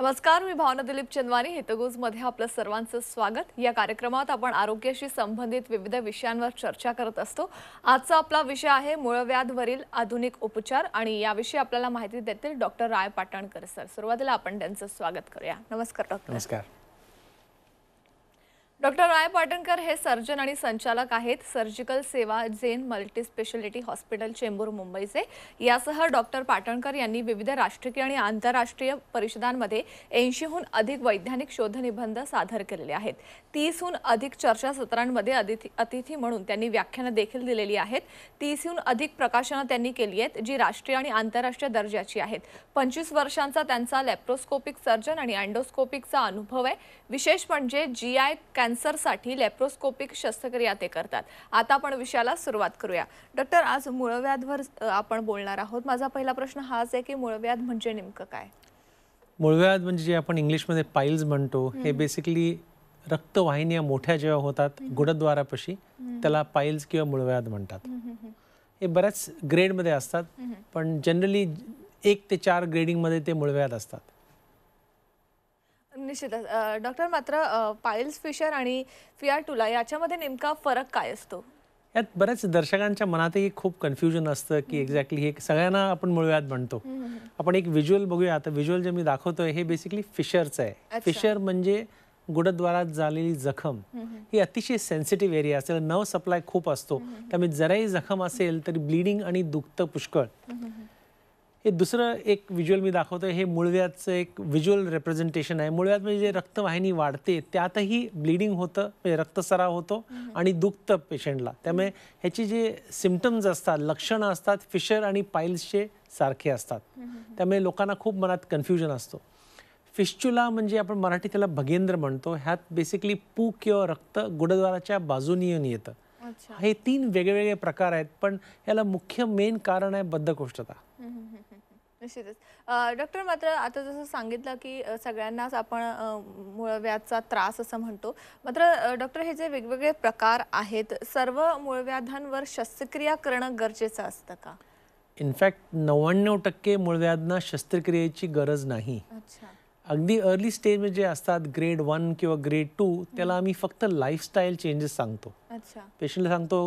नमस्कार मी भावना दिलीप चंदवानी हितगुज मध्ये आपलं सर्वांचं स्वागत या कार्यक्रमात आपण आरोग्याशी संबंधित विविध विषयांवर चर्चा करत असतो आजचा आपला विषय आहे मूळव्याधवरील आधुनिक उपचार आणि याविषयी आपल्याला माहिती देतील डॉक्टर राय पाटणकर सर सुरुवातीला आपण त्यांचं स्वागत करूया नमस्कार डॉक्टर नमस्कार डॉक्टर राय पाटणकर हे सर्जन आणि संचालक आहेत सर्जिकल सेवा जेन मल्टीस्पेशालिटी हॉस्पिटल चेंबूर मुंबईचे यासह डॉक्टर पाटणकर यांनी विविध राष्ट्रीय आणि आंतरराष्ट्रीय परिषदांमध्ये ऐंशीहून अधिक वैज्ञानिक शोधनिबंध सादर केलेले आहेत तीसहून अधिक चर्चासत्रांमध्ये अतिथी अतिथी म्हणून त्यांनी व्याख्यानं देखील दिलेली आहेत तीसहून अधिक प्रकाशनं त्यांनी केली आहेत जी राष्ट्रीय आणि आंतरराष्ट्रीय दर्जाची आहेत पंचवीस वर्षांचा त्यांचा लॅप्रोस्कोपिक सर्जन आणि अँडोस्कोपिकचा अनुभव आहे विशेष म्हणजे जी आय कॅन्सरसाठी लॅप्रोस्कोपिक शस्त्रक्रिया ते करतात आता आपण विषयाला सुरुवात करूया डॉक्टर आज मुळव्याधवर आपण बोलणार आहोत माझा पहिला प्रश्न हाच आहे की मुळव्याध म्हणजे नेमकं काय मूळव्याध म्हणजे जे आपण इंग्लिशमध्ये पाईल्स म्हणतो हे बेसिकली रक्तवाहिन्या मोठ्या जेव्हा होतात गुडद्वारापाशी त्याला पाईल्स किंवा मूळव्याध म्हणतात हे बऱ्याच ग्रेडमध्ये असतात पण जनरली एक ते चार ग्रेडिंगमध्ये ते मुळव्याध असतात निश्चितच डॉक्टर मात्र पायल्स फिशर आणि फियाटुला याच्यामध्ये नेमका फरक काय असतो यात बऱ्याच दर्शकांच्या मनातही खूप कन्फ्युजन असतं की एक्झॅक्टली हे सगळ्यांना आपण मुळव्यात म्हणतो आपण एक व्हिज्युअल बघूया आता व्हिज्युअल जे मी दाखवतोय हे बेसिकली फिशरचं आहे फिशर म्हणजे गुडद्वारात झालेली जखम ही अतिशय सेन्सिटिव्ह एरिया असेल नव सप्लाय खूप असतो त्यामुळे जराही जखम असेल तरी ब्लिडिंग आणि दुखतं पुष्कळ हे दुसरं एक व्हिज्युअल मी दाखवतोय हे मुळव्याचं एक व्हिज्युअल रेप्रेझेंटेशन आहे मुळव्यात म्हणजे जे रक्तवाहिनी वाढते त्यातही ब्लिडिंग होतं म्हणजे रक्तसराव होतो आणि दुखतं पेशंटला त्यामुळे ह्याचे जे सिमटम्स असतात लक्षणं असतात फिशर आणि पाईल्सचे सारखे असतात त्यामुळे लोकांना खूप मनात कन्फ्युजन असतो फिश्चुला म्हणजे आपण मराठी त्याला भगेंद्र म्हणतो ह्यात बेसिकली पू किंवा रक्त गुडद्वाराच्या बाजूनी येऊन येतं हे तीन वेगवेगळे प्रकार आहेत पण याला मुख्य मेन कारण आहे बद्धकोष्ठता निश्चितच डॉक्टर मात्र आता जसं सांगितलं की सगळ्यांनाच आपण मूळव्याधचा त्रास असं म्हणतो मात्र डॉक्टर हे जे वेगवेगळे प्रकार आहेत सर्व मूळव्याधांवर शस्त्रक्रिया करणं गरजेचं असतं का इनफॅक्ट नव्याण्णव टक्के मूळव्याधना शस्त्रक्रियेची गरज नाही अगदी अर्ली स्टेज जे असतात ग्रेड वन किंवा ग्रेड टू त्याला आम्ही फक्त लाईफस्टाईल चेंजेस सांगतो पेशंटला सांगतो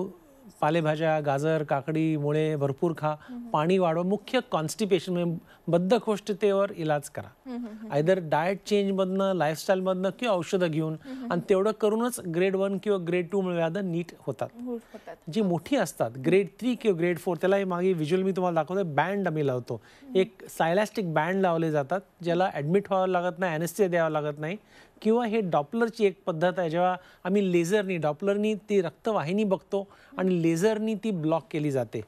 पालेभाज्या गाजर काकडी मुळे भरपूर खा पाणी वाढव मुख्य कॉन्स्टिपेशन म्हणजे बद्धकोष्ठतेवर इलाज करा आयदर डाएट चेंजमधनं लाईफस्टाईलमधनं किंवा औषधं घेऊन आणि तेवढं करूनच ग्रेड वन किंवा ग्रेड टू व्याधं नीट होतात जी मोठी असतात ग्रेड थ्री किंवा ग्रेड फोर त्याला मागे व्हिज्युअल मी तुम्हाला दाखवतो बँड आम्ही लावतो एक सायलास्टिक बँड लावले जातात ज्याला ऍडमिट व्हावं लागत नाही अॅनेस्थिया द्यावं लागत नाही किंवा हे डॉपलरची एक पद्धत आहे जेव्हा आम्ही लेझरनी डॉपलरनी ती रक्तवाहिनी बघतो आणि लेझरनी ती ब्लॉक केली जाते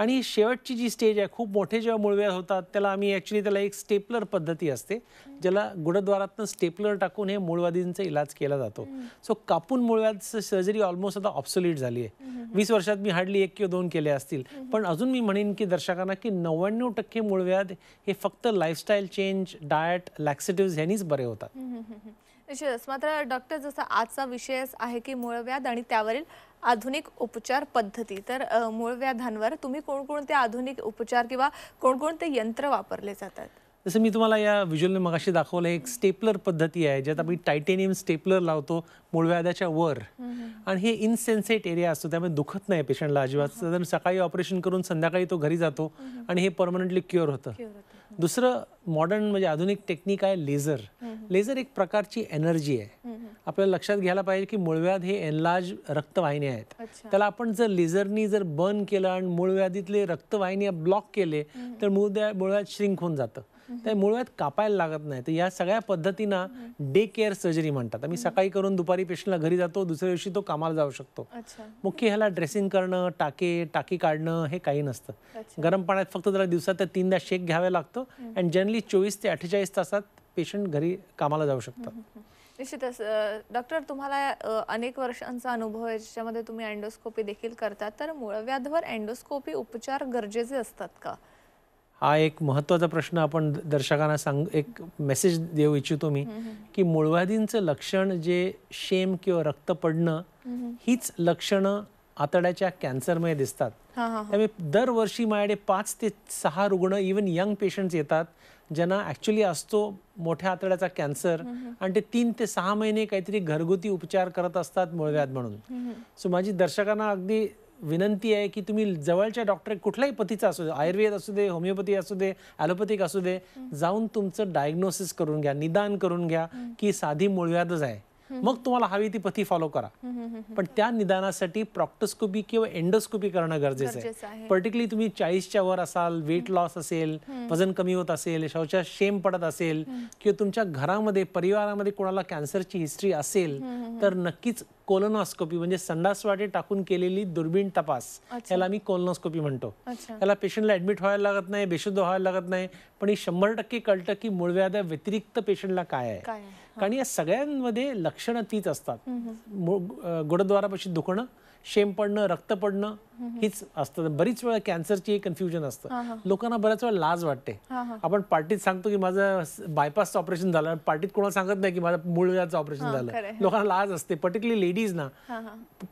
आणि शेवटची जी स्टेज आहे खूप मोठे जेव्हा मूळव्याध होतात त्याला आम्ही ॲक्च्युली त्याला एक स्टेपलर पद्धती असते ज्याला गुडद्वारातनं स्टेपलर टाकून हे मूळव्याधींचा इलाज केला जातो सो कापून मूळव्याधचं सर्जरी ऑलमोस्ट आता ऑप्सोलिट झाली आहे वीस वर्षात मी हार्डली एक किंवा दोन केले असतील पण अजून मी म्हणेन की दर्शकांना की नव्याण्णव टक्के मूळव्याध हे फक्त लाईफस्टाईल चेंज डायट लॅक्सेटिव्ह ह्यानीच बरे होतात मात्र डॉक्टर जसा आजचा विषय आहे की मूळव्याध आणि त्यावरील आधुनिक उपचार पद्धती तर मूळ व्याधांवर तुम्ही कोणकोणते आधुनिक उपचार किंवा कोणकोणते यंत्र वापरले जातात जसं मी तुम्हाला या व्हिज्युअलने मगाशी दाखवलं एक स्टेपलर पद्धती आहे ज्यात आपण टायटेनियम स्टेपलर लावतो मूळव्याधाच्या वर आणि हे इनसेन्सेट एरिया असतो त्यामुळे दुखत नाही पेशंटला अजिबात साधारण सकाळी ऑपरेशन करून संध्याकाळी तो घरी जातो आणि हे परमनंटली क्युअर होतं दुसरं मॉडर्न म्हणजे आधुनिक टेक्निक आहे लेझर लेझर एक प्रकारची एनर्जी आहे आपल्याला लक्षात घ्यायला पाहिजे की मूळव्याध हे एनलाज रक्तवाहिन्या आहेत त्याला आपण जर लेझरनी जर बर्न केलं आणि मूळव्याधीतले रक्तवाहिन्या ब्लॉक केले तर मूळव्या मुळव्यात श्रिंक होऊन जातं त्या मूळव्यात कापायला लागत नाही तर या सगळ्या पद्धतीना डे केअर सर्जरी म्हणतात आम्ही सकाळी करून दुपारी पेशंटला घरी जातो दुसऱ्या दिवशी तो कामाला जाऊ शकतो मुख्य ह्याला ड्रेसिंग करणं टाके टाकी काढणं हे काही नसतं गरम पाण्यात फक्त त्याला दिवसात तीनदा शेक घ्यावा लागतो अँड जनरली सडनली चोवीस ते अठ्ठेचाळीस तासात पेशंट घरी कामाला जाऊ शकतात निश्चितच डॉक्टर तुम्हाला अनेक वर्षांचा अनुभव आहे ज्याच्यामध्ये तुम्ही अँडोस्कोपी देखील करता तर मूळव्याधवर अँडोस्कोपी उपचार गरजेचे असतात का हा एक महत्त्वाचा प्रश्न आपण दर्शकांना सांग एक मेसेज देऊ इच्छितो मी की मूळव्याधींचं लक्षण जे शेम किंवा रक्त पडणं हीच लक्षणं आतड्याच्या कॅन्सरमध्ये दिसतात त्यामुळे दरवर्षी माझ्याकडे पाच ते सहा रुग्ण इवन यंग पेशंट्स येतात ज्यांना ॲक्च्युली असतो मोठ्या आतड्याचा कॅन्सर आणि ते तीन ते सहा महिने काहीतरी घरगुती उपचार करत असतात मुळव्यात म्हणून सो माझी दर्शकांना अगदी विनंती आहे की तुम्ही जवळच्या डॉक्टर कुठल्याही पतीचा असू दे आयुर्वेद असू दे होमिओपॅथी असू दे ॲलोपॅथिक असू दे जाऊन तुमचं डायग्नोसिस करून घ्या निदान करून घ्या की साधी मुळव्यातच आहे मग तुम्हाला हवी ती पथी फॉलो करा पण त्या निदानासाठी प्रॉक्टोस्कोपी किंवा एंडोस्कोपी करणं गरजेचं आहे पर्टिक्युलरली तुम्ही चाळीसच्या वर असाल वेट लॉस असेल वजन कमी होत असेल शौचा शेम पडत असेल किंवा तुमच्या घरामध्ये परिवारामध्ये कोणाला कॅन्सरची हिस्ट्री असेल तर नक्कीच कोलोनॉस्कोपी म्हणजे संडासवाटे टाकून केलेली दुर्बीण तपास याला आम्ही कोलोनॉस्कोपी म्हणतो त्याला पेशंटला ऍडमिट व्हायला लागत नाही बेशुद्ध व्हायला लागत नाही पण ही शंभर टक्के कळतं की मूळव्याध्या व्यतिरिक्त पेशंटला काय आहे कारण या सगळ्यांमध्ये लक्षणं तीच असतात गुडद्वारापाशी दुखणं शेम पडणं रक्त पडणं हीच असतं बरीच वेळा कॅन्सरची कन्फ्युजन असतं लोकांना बऱ्याच वेळा लाज वाटते आपण पार्टीत सांगतो की माझं बायपासचं ऑपरेशन झालं पार्टीत कोणाला सांगत नाही की माझं मूळव्याचं ऑपरेशन झालं लोकांना लाज असते पर्टिक्युलर लेडीज ना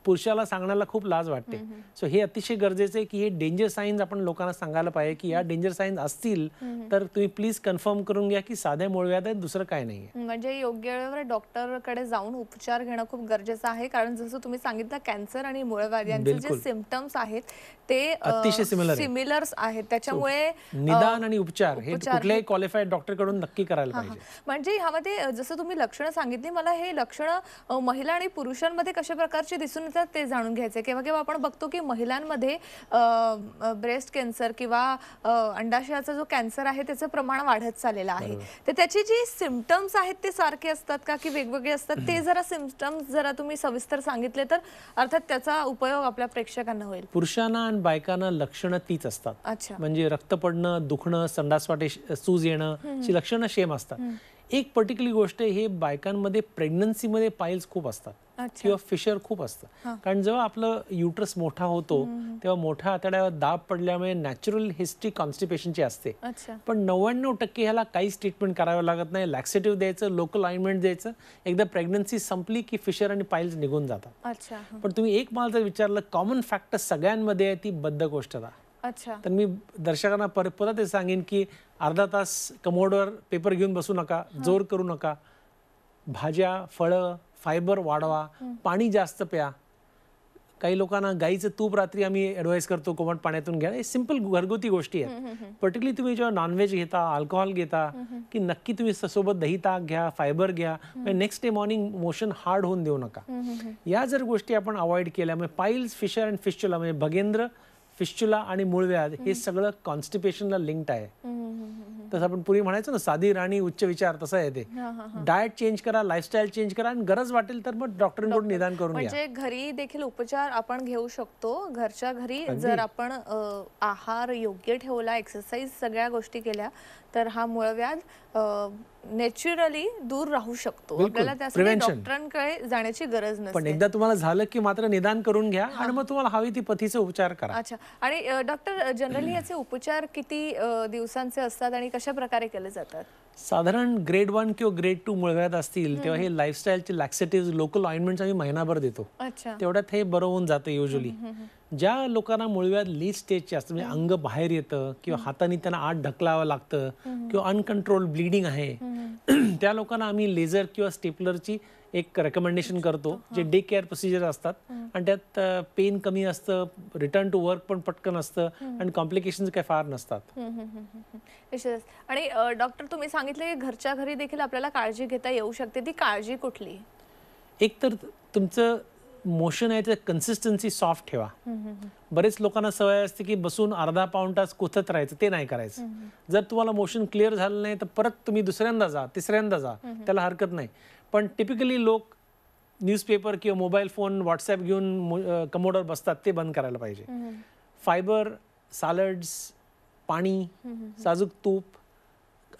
पुरुषाला सांगण्याला खूप लाज वाटते सो हे अतिशय गरजेचं आहे की हे डेंजर साईन्स आपण लोकांना सांगायला पाहिजे की या डेंजर साईन्स असतील तर तुम्ही प्लीज कन्फर्म करून घ्या की साध्या मूळव्याध आहे दुसरं काय नाही म्हणजे योग्य वेळेवर डॉक्टरकडे जाऊन उपचार घेणं खूप गरजेचं आहे कारण जसं तुम्ही सांगितलं कॅन्सर आणि मूळव्याध यांचे जे सिमटम्स आहेत ते अतिशय सिमिलर सिमिलर्स आहेत त्याच्यामुळे निदान आणि उपचार हे कुठल्याही क्वालिफाईड डॉक्टर कडून नक्की करायला पाहिजे म्हणजे ह्यामध्ये जसं तुम्ही लक्षणं सांगितली मला हे लक्षणं महिला आणि पुरुषांमध्ये कशा प्रकारचे दिसून येतात ते जाणून घ्यायचे केव्हा केव्हा आपण बघतो की महिलांमध्ये ब्रेस्ट कॅन्सर किंवा अंडाशयाचा जो कॅन्सर आहे त्याचं प्रमाण वाढत चाललेलं आहे तर त्याची जी सिमटम्स आहेत ते सारखे असतात का की वेगवेगळे असतात ते जरा सिमटम्स जरा तुम्ही सविस्तर सांगितले तर अर्थात त्याचा उपयोग आपल्या प्रेक्षकांना होईल पुरुषांना आणि बायकांना लक्षणं तीच असतात म्हणजे रक्त पडणं दुखणं संडास वाटे सूज येणं ची लक्षणं सेम असतात एक पर्टिक्युलर गोष्ट हे बायकांमध्ये प्रेग्नन्सीमध्ये पाईल्स खूप असतात किंवा फिशर खूप असतं कारण जेव्हा आपलं युट्रस मोठा होतो तेव्हा मोठ्या आतड्यावर दाब पडल्यामुळे नॅचरल हिस्ट्री कॉन्स्टिपेशनची असते पण नव्याण्णव टक्के ह्याला काहीच ट्रीटमेंट करावं लागत नाही लॅक्सेटिव्ह द्यायचं लोकल ऑइंटमेंट द्यायचं एकदा प्रेग्नन्सी संपली की फिशर आणि पाईल्स निघून जातात पण तुम्ही एक माल जर विचारलं कॉमन फॅक्टर सगळ्यांमध्ये आहे ती बद्ध गोष्ट तर मी दर्शकांना परत पुन्हा ते सांगेन की अर्धा तास कमोडवर पेपर घेऊन बसू नका जोर करू नका भाज्या फळं फायबर वाढवा पाणी जास्त प्या काही लोकांना गाईचं तूप रात्री आम्ही ॲडवाईस करतो कोमट पाण्यातून घ्या सिंपल घरगुती गोष्टी आहेत पर्टिक्युलरली तुम्ही जेव्हा नॉनव्हेज घेता अल्कोहोल घेता की नक्की तुम्ही सोबत दही ताक घ्या फायबर घ्या next day morning motion hard होऊन देऊ नका या जर गोष्टी आपण अवॉइड केल्या म्हणजे पाईल्स फिशर अँड फिश्चुला म्हणजे भगेंद्र फिश्चुला आणि मूळव्याध हे सगळं कॉन्स्टिपेशनला लिंक्ड आहे तसं आपण पूर्वी म्हणायचो ना साधी राणी उच्च विचार तसं आहे ते डाएट चेंज करा लाईफस्टाईल चेंज करा आणि गरज वाटेल तर मग डॉक्टरांकडून निदान करून म्हणजे घरी देखील उपचार आपण घेऊ शकतो घरच्या घरी जर आपण आहार योग्य ठेवला एक्सरसाइज सगळ्या गोष्टी केल्या तर हा मूळव्याध नॅचरली दूर राहू शकतो आपल्याला त्यासाठी डॉक्टरांकडे जाण्याची गरज नसते पण एकदा तुम्हाला झालं की मात्र निदान करून घ्या आणि मग तुम्हाला हवी ती पथीचे उपचार करा अच्छा आणि डॉक्टर जनरली याचे उपचार किती दिवसांचे असतात आणि कशा प्रकारे केले जातात साधारण ग्रेड वन किंवा ग्रेड टू मुळव्यात असतील तेव्हा हे लाईफस्टाईलचे लॅक्सेटिव्ह लोकल ऑइंटमेंट्स आम्ही महिनाभर देतो तेवढ्यात हे बरं होऊन जातं युजली ज्या लोकांना मुळव्यात स्टेज स्टेजची असतं म्हणजे अंग बाहेर येतं किंवा हाताने त्यांना आत ढकलावं लागतं किंवा अनकंट्रोल ब्लिडिंग आहे त्या लोकांना आम्ही लेझर किंवा स्टेपलरची एक रेकमेंडेशन करतो जे डे केअर प्रोसिजर असतात आणि त्यात पेन कमी असतं रिटर्न टू वर्क पण पटकन असतं आणि कॉम्प्लिकेशन काही फार नसतात आणि डॉक्टर तुम्ही सांगितलं की घरच्या घरी देखील आपल्याला काळजी घेता येऊ शकते ती काळजी कुठली एक तर तुमचं मोशन आहे ते कन्सिस्टन्सी सॉफ्ट ठेवा बरेच लोकांना सवय असते की बसून अर्धा पाऊण तास कोथत राहायचं ते नाही करायचं जर तुम्हाला मोशन क्लिअर झालं नाही तर परत तुम्ही दुसऱ्यांदा जा तिसऱ्यांदा जा त्याला हरकत नाही पण टिपिकली लोक न्यूजपेपर किंवा मोबाईल फोन व्हॉट्सअप घेऊन कमोडवर बसतात ते बंद करायला पाहिजे फायबर सॅलड्स पाणी साजूक तूप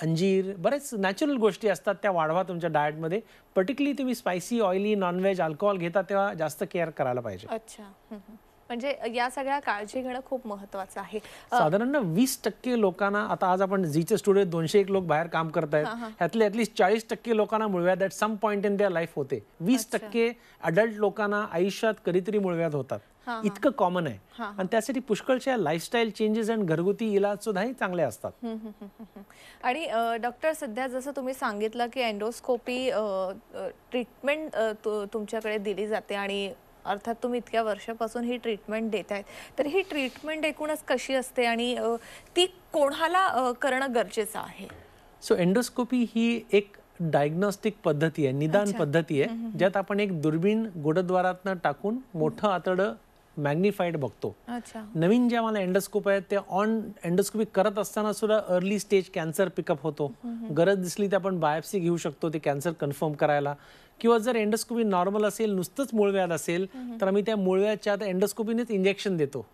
अंजीर बरेच नॅचरल गोष्टी असतात त्या वाढवा तुमच्या डाएटमध्ये पर्टिक्युलरली तुम्ही स्पायसी ऑइली नॉनव्हेज अल्कोहोल घेता तेव्हा जास्त केअर करायला पाहिजे अच्छा म्हणजे या सगळ्या काळजी घेणं खूप महत्वाचं आहे साधारण वीस टक्के लोकांना आता आज आपण झीचे स्टुडिओ दोनशे एक लोक बाहेर काम आहेत ह्यातले ऍटलीस्ट चाळीस टक्के लोकांना मुळव्यात at some point in their life होते वीस टक्के अडल्ट लोकांना आयुष्यात कधीतरी मुळव्यात होतात इतकं कॉमन आहे आणि त्यासाठी पुष्कळच्या लाईफस्टाईल चेंजेस एंड घरगुती इलाज सुद्धाही चांगले असतात आणि डॉक्टर सध्या जसं तुम्ही सांगितलं की एंडोस्कोपी ट्रीटमेंट तुमच्याकडे दिली जाते आणि अर्थात तुम्ही इतक्या वर्षापासून ही ट्रीटमेंट देत आहेत तर ही ट्रीटमेंट एकूणच कशी असते आणि ती कोणाला करणं गरजेचं आहे सो एंडोस्कोपी ही एक डायग्नॉस्टिक पद्धती आहे निदान पद्धती आहे ज्यात आपण एक दुर्बीण गोडद्वारातनं टाकून मोठं आतडं मॅग्निफाईड बघतो नवीन जे मला एंडोस्कोप आहे ते ऑन एंडोस्कोपी करत असताना सुद्धा अर्ली स्टेज कॅन्सर पिकअप होतो गरज दिसली तर आपण बायोप्सी घेऊ शकतो ते कॅन्सर कन्फर्म करायला किंवा जर एंडोस्कोपी नॉर्मल असेल नुसतंच मुळव्याध असेल तर आम्ही त्या मुळव्याच्या आता एंडोस्कोपीनेच इंजेक्शन देतो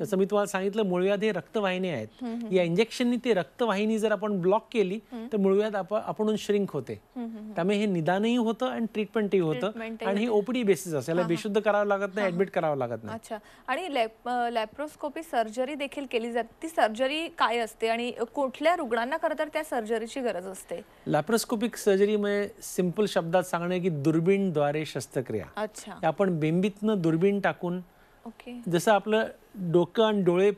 जसं मी तुम्हाला सांगितलं मूळव्याध हे रक्तवाहिनी आहेत या इंजेक्शननी ते रक्तवाहिनी जर आपण ब्लॉक केली तर मुळव्याध आपण श्रिंक होते त्यामुळे हे निदानही होतं आणि ट्रीटमेंटही होतं आणि हे ओपीडी बेसिस असेल याला बेशुद्ध करावं लागत नाही ऍडमिट करावं लागत नाही अच्छा आणि लॅप्रोस्कोपी सर्जरी देखील केली जाते ती सर्जरी काय असते आणि कुठल्या रुग्णांना खरं तर त्या सर्जरीची गरज असते लॅप्रोस्कोपिक सर्जरी म्हणजे सिंपल शब्दात सांगणे की की द्वारे शस्त्रक्रिया आपण बेंबीतनं दुर्बीण टाकून जसं आपलं डोकं आणि डोळे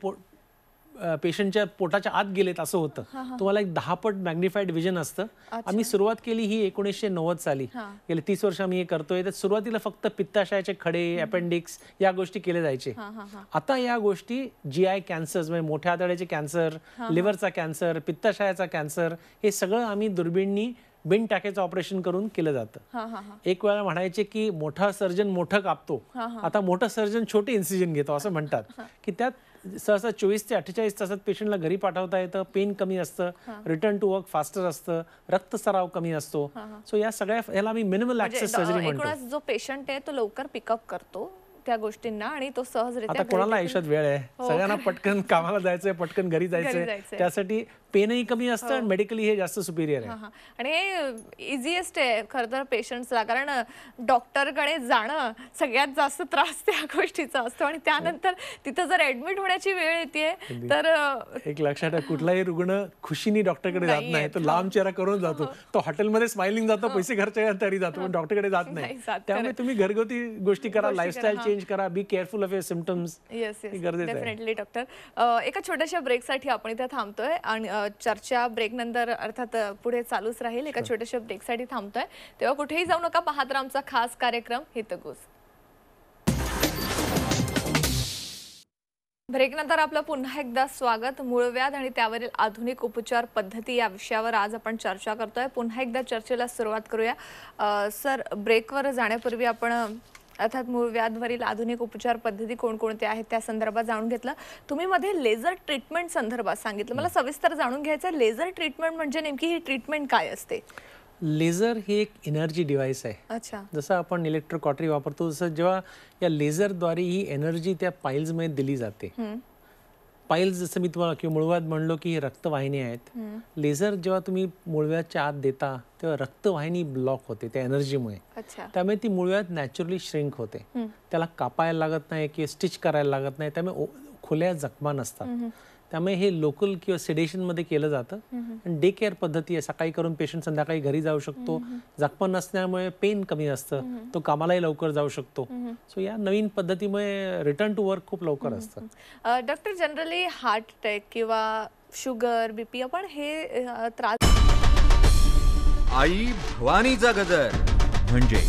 पेशंटच्या पोटाच्या आत गेलेत असं होतं तुम्हाला एक दहा पट मॅग्निफाईड विजन असतं आम्ही सुरुवात केली ही एकोणीसशे नव्वद साली गेले तीस वर्ष आम्ही हे करतोय तर सुरुवातीला फक्त पित्ताशयाचे खडे अपेंडिक्स या गोष्टी केले जायचे आता या गोष्टी जी आय कॅन्सर म्हणजे मोठ्या आतड्याचे कॅन्सर लिव्हरचा कॅन्सर पित्ताशयाचा कॅन्सर हे सगळं आम्ही दुर्बिणनी बिन टाकेचं ऑपरेशन करून केलं जातं एक वेळा म्हणायचे की मोठा सर्जन मोठं कापतो आता मोठा सर्जन छोटे इन्सिजन घेतो असं म्हणतात की त्यात सहसा चोवीस ते अठ्ठेचाळीस तासात पेशंटला घरी पाठवता येतं पेन कमी असतं रिटर्न टू वर्क फास्टर असतं रक्त सराव कमी असतो सो या सगळ्या याला मी मिनिमल ऍक्सेस सर्जरी म्हणतो जो पेशंट आहे तो लवकर पिकअप करतो त्या गोष्टींना आणि तो सहज आता कोणाला आयुष्यात वेळ आहे हो. सगळ्यांना पटकन कामाला जायचंय पटकन घरी जायचंय त्यासाठी पेनही कमी असतं आणि हो. मेडिकली हे जास्त सुपिरियर आहे आणि हे इझिएस्ट आहे खर तर पेशंट्सला कारण डॉक्टरकडे जाणं सगळ्यात जास्त त्रास त्या गोष्टीचा असतो आणि त्यानंतर तिथं जर ऍडमिट होण्याची वेळ येते तर एक लक्षात कुठलाही रुग्ण खुशीने डॉक्टरकडे जात नाही तो लांब हो. चेहरा करून जातो हो. तो हॉटेलमध्ये स्माइलिंग जातो पैसे खर्च तरी जातो पण डॉक्टरकडे जात नाही त्यामुळे तुम्ही घरगुती गोष्टी करा लाईफस्टाईल चेंज करा be careful of your symptoms yes yes definitely doctor एका छोट्याशा साठी आपण इथे थांबतोय आणि चर्चा ब्रेकनंतर अर्थात पुढे चालूच राहील एका छोट्याशा ब्रेकसाठी थांबतोय तेव्हा कुठेही जाऊ नका पाहत आमचा खास कार्यक्रम हितगुज ब्रेकनंतर आपलं पुन्हा एकदा स्वागत मूळव्याध आणि त्यावरील आधुनिक उपचार पद्धती या विषयावर आज आपण चर्चा करतोय पुन्हा एकदा चर्चेला सुरुवात करूया सर ब्रेकवर जाण्यापूर्वी आपण अर्थात मूळ व्याधवरील आधुनिक उपचार पद्धती कोणकोणत्या आहेत त्या संदर्भात जाणून घेतलं तुम्ही मध्ये लेझर ट्रीटमेंट संदर्भात सांगितलं मला सविस्तर जाणून घ्यायचं लेझर ट्रीटमेंट म्हणजे नेमकी ही ट्रीटमेंट काय असते लेझर हे एक एनर्जी डिव्हाइस आहे अच्छा जसं आपण कॉटरी वापरतो जसं जेव्हा या लेझरद्वारे ही एनर्जी त्या पाईल्समध्ये दिली जाते पाईल्स जसं मी तुम्हाला किंवा मुळव्यात म्हणलो की रक्तवाहिनी आहेत लेझर जेव्हा तुम्ही मुळव्याच्या आत देता तेव्हा रक्तवाहिनी ब्लॉक होते त्या एनर्जीमुळे त्यामुळे ती मुळव्यात नॅचरली श्रिंक होते त्याला कापायला लागत नाही की स्टिच करायला लागत नाही त्यामुळे खुल्या जखमा नसतात त्यामुळे हे लोकल किंवा मध्ये केलं जातं आणि डे केअर पद्धती आहे सकाळी करून पेशंट संध्याकाळी घरी जाऊ शकतो जखमा नसण्यामुळे पेन कमी असतं तो कामालाही लवकर जाऊ शकतो सो या नवीन पद्धतीमुळे रिटर्न टू वर्क खूप लवकर असतं डॉक्टर जनरली हार्ट अटॅक किंवा शुगर बीपी आपण हे त्रास आई भवानीचा गजर म्हणजे